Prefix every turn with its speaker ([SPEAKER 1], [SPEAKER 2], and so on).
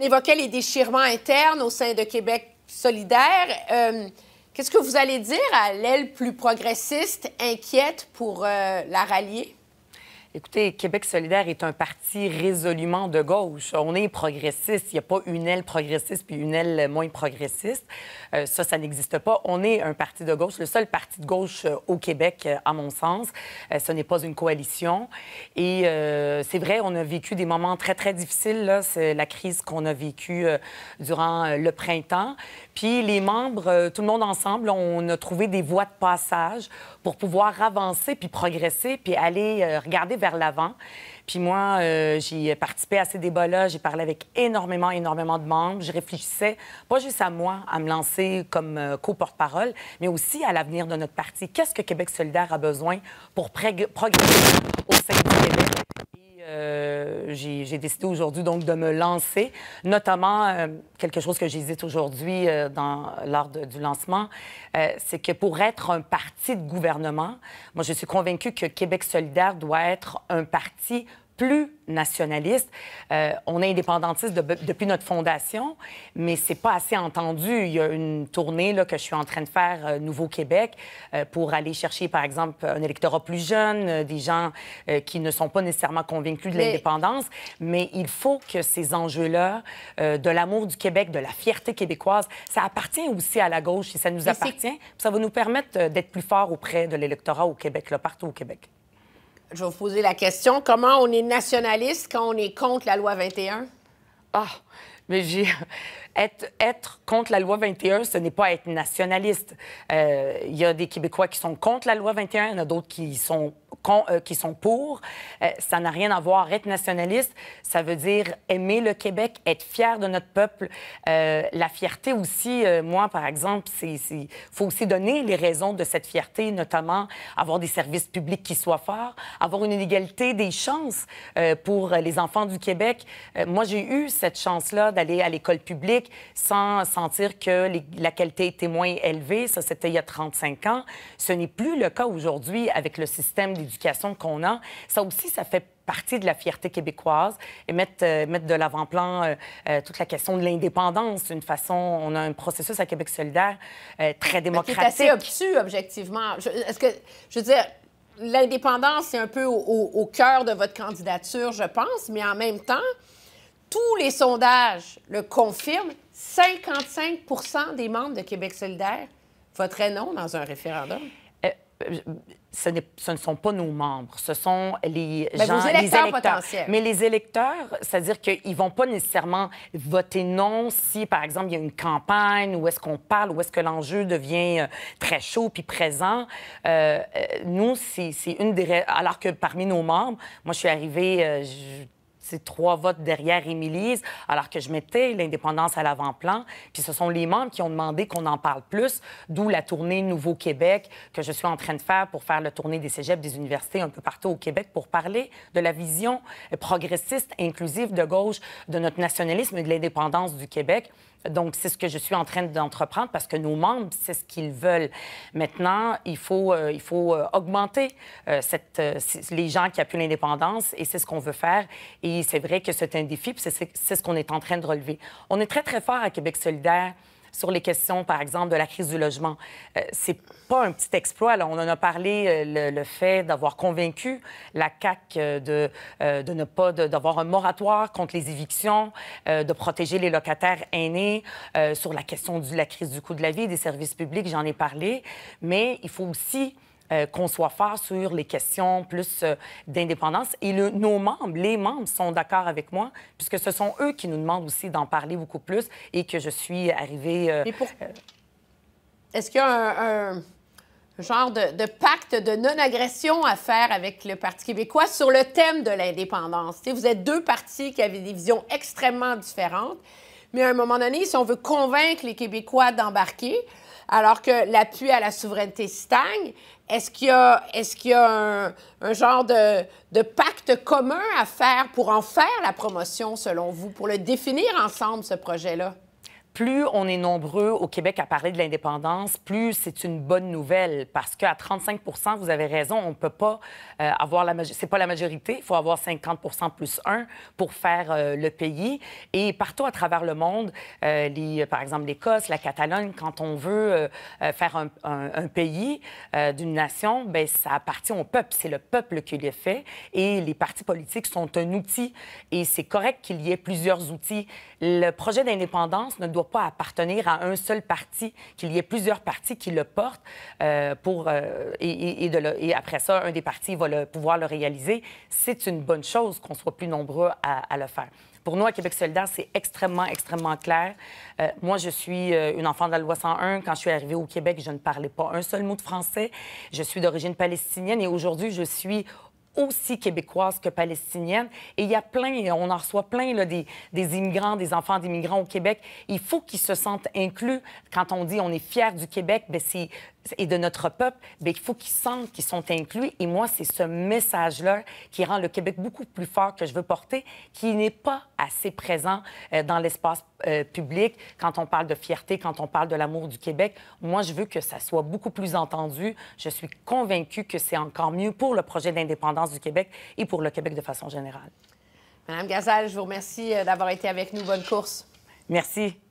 [SPEAKER 1] On évoquait les déchirements internes au sein de Québec solidaire. Euh, qu'est-ce que vous allez dire à l'aile plus progressiste, inquiète pour euh, la rallier?
[SPEAKER 2] Écoutez, Québec solidaire est un parti résolument de gauche. On est progressiste. Il n'y a pas une aile progressiste puis une aile moins progressiste. Euh, ça, ça n'existe pas. On est un parti de gauche, le seul parti de gauche euh, au Québec, euh, à mon sens. ce n'est pas une coalition. Et c'est vrai, on a vécu des moments très, très difficiles. C'est la crise qu'on a vécue durant le printemps. Puis les membres, tout le monde ensemble, on a trouvé des voies de passage pour pouvoir avancer puis progresser puis aller regarder vers l'avant. Puis moi, euh, j'ai participé à ces débats-là, j'ai parlé avec énormément, énormément de membres. Je réfléchissais, pas juste à moi, à me lancer comme euh, co-porte-parole, mais aussi à l'avenir de notre parti. Qu'est-ce que Québec solidaire a besoin pour progresser au sein du Québec? Euh, j'ai décidé aujourd'hui donc de me lancer, notamment euh, quelque chose que j'hésite aujourd'hui euh, dans lors du lancement, c'est que pour être un parti de gouvernement, moi je suis convaincue que Québec solidaire doit être un parti plus nationaliste. Euh, on est indépendantiste depuis notre fondation, mais c'est pas assez entendu. Il y a une tournée là, que je suis en train de faire, euh, Nouveau Québec, euh, pour aller chercher, par exemple, un électorat plus jeune, des gens qui ne sont pas nécessairement convaincus de l'indépendance. Mais il faut que ces enjeux-là, de l'amour du Québec, de la fierté québécoise, ça appartient aussi à la gauche et ça nous appartient. Ça va nous permettre d'être plus forts auprès de l'électorat au Québec, là, partout au Québec.
[SPEAKER 1] Je vais vous poser la question. Comment on est nationaliste quand on est contre la loi 21? Ah!
[SPEAKER 2] mais j'ai être, être, contre la loi 21, ce n'est pas être nationaliste. Euh, il y a des Québécois qui sont contre la loi 21, il y en a d'autres qui sont euh, qui sont pour. Euh, ça n'a rien à voir. Être nationaliste, ça veut dire aimer le Québec, être fier de notre peuple. la fierté aussi, moi, par exemple, il faut aussi donner les raisons de cette fierté, notamment avoir des services publics qui soient forts, avoir une égalité des chances pour les enfants du Québec. moi, j'ai eu cette chance-là d'aller à l'école publique sans sentir que la qualité était moins élevée. Ça, c'était il y a 35 ans. Ce n'est plus le cas aujourd'hui avec le système d'éducation qu'on a. Ça aussi, ça fait partie de la fierté québécoise et mettre, euh, mettre de l'avant-plan euh, euh, toute la question de l'indépendance. Une façon, on a un processus à Québec solidaire très démocratique. C'est assez
[SPEAKER 1] obtus, objectivement. Est-ce que, je veux dire, l'indépendance, c'est un peu au, au cœur de votre candidature, je pense, mais en même temps, tous les sondages le confirment, 55 des membres de Québec solidaire voteraient non dans un référendum.
[SPEAKER 2] Euh, euh, ce, ne sont pas nos membres, ce sont les ben, électeurs potentiels. Mais les électeurs, c'est-à-dire qu'ils vont pas nécessairement voter non si, par exemple, il y a une campagne où est-ce qu'on parle, où est-ce que l'enjeu devient euh, très chaud puis présent. nous, c'est une des... Alors que parmi nos membres, moi, je suis arrivée... Ces trois votes derrière Émilie, alors que je mettais l'indépendance à l'avant-plan. Puis ce sont les membres qui ont demandé qu'on en parle plus, d'où la tournée Nouveau Québec que je suis en train de faire pour faire la tournée des cégeps, des universités un peu partout au Québec pour parler de la vision progressiste, inclusive de gauche, de notre nationalisme et de l'indépendance du Québec. Donc, c'est ce que je suis en train d'entreprendre parce que nos membres, c'est ce qu'ils veulent. Maintenant, il faut, euh, euh, augmenter euh, les gens qui appuient l'indépendance et c'est ce qu'on veut faire. Et c'est vrai que c'est un défi, puis c'est ce qu'on est en train de relever. On est très, très fort à Québec solidaire sur les questions, par exemple, de la crise du logement. Euh, c'est pas un petit exploit. Là. On en a parlé, euh, le, fait d'avoir convaincu la CAQ euh, de, de ne pas d'avoir un moratoire contre les évictions, de protéger les locataires aînés, sur la question de la crise du coût de la vie des services publics, j'en ai parlé. Mais il faut aussi euh, qu'on soit fort sur les questions plus euh, d'indépendance. Et nos membres, les membres sont d'accord avec moi, puisque ce sont eux qui nous demandent aussi d'en parler beaucoup plus et que je suis arrivée... Euh,
[SPEAKER 1] est-ce qu'il y a un... genre de, de, pacte de non-agression à faire avec le Parti québécois sur le thème de l'indépendance. Vous êtes deux partis qui avaient des visions extrêmement différentes, mais à un moment donné, si on veut convaincre les Québécois d'embarquer, alors que l'appui à la souveraineté stagne. Est-ce qu'il y a, un, genre de, pacte commun à faire pour en faire la promotion, selon vous, pour le définir ensemble, ce projet-là? plus on est nombreux
[SPEAKER 2] au Québec à parler de l'indépendance, plus c'est une bonne nouvelle parce qu'à 35 vous avez raison, on ne peut pas euh, avoir la majorité. pas la majorité, il faut avoir 50 plus 1 pour faire euh, le pays. Et partout à travers le monde, euh, les, par exemple l'Écosse, la Catalogne, quand on veut faire un, pays d'une nation, ben ça appartient au peuple. C'est le peuple qui le fait. Et les partis politiques sont un outil. Et c'est correct qu'il y ait plusieurs outils le projet d'indépendance ne doit pas appartenir à un seul parti, qu'il y ait plusieurs partis qui le portent euh, pour, euh, et, de et, après ça, un des partis va le, pouvoir le réaliser. C'est une bonne chose qu'on soit plus nombreux à, le faire. Pour nous, à Québec solidaire, c'est extrêmement, extrêmement clair. Euh, moi, je suis une enfant de la loi 101. Quand je suis arrivée au Québec, je ne parlais pas un seul mot de français. Je suis d'origine palestinienne et aujourd'hui, je suis aussi québécoise que palestinienne. Et il y a plein, on en reçoit plein des, des, immigrants, des enfants d'immigrants au Québec. Il faut qu'ils se sentent inclus. Quand on dit on est fier du Québec, ben, c'est et de notre peuple, bien, il faut qu'ils sentent qu'ils sont inclus. Et moi, c'est ce message-là qui rend le Québec beaucoup plus fort que je veux porter, qui n'est pas assez présent euh, dans l'espace euh, public. Quand on parle de fierté, quand on parle de l'amour du Québec, moi, je veux que ça soit beaucoup plus entendu. Je suis convaincue que c'est encore mieux pour le projet d'indépendance du Québec et pour le Québec de façon générale.
[SPEAKER 1] Madame Gazal, je vous remercie euh, d'avoir été avec nous. Bonne course.
[SPEAKER 2] Merci.